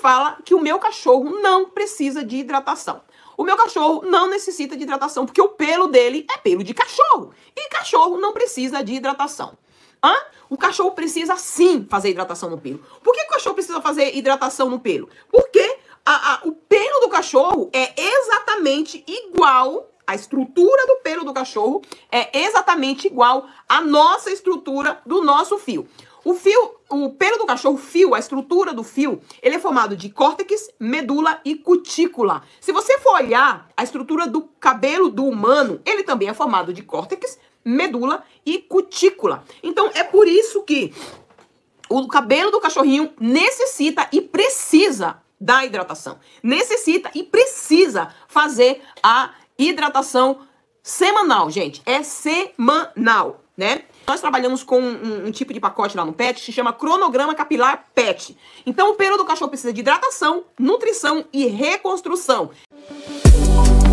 fala que o meu cachorro não precisa de hidratação. O meu cachorro não necessita de hidratação, porque o pelo dele é pelo de cachorro. E cachorro não precisa de hidratação. Hã? O cachorro precisa sim fazer hidratação no pelo. Por que o cachorro precisa fazer hidratação no pelo? Porque a, a, o pelo do cachorro é exatamente igual a estrutura do pelo do cachorro é exatamente igual à nossa estrutura do nosso fio. O fio, o pelo do cachorro, o fio, a estrutura do fio, ele é formado de córtex, medula e cutícula. Se você for olhar a estrutura do cabelo do humano, ele também é formado de córtex, medula e cutícula. Então é por isso que o cabelo do cachorrinho necessita e precisa da hidratação. Necessita e precisa fazer a hidratação semanal, gente. É semanal né? Nós trabalhamos com um, um, tipo de pacote lá no PET que se chama cronograma capilar PET. Então o pelo do cachorro precisa de hidratação, nutrição e reconstrução. Música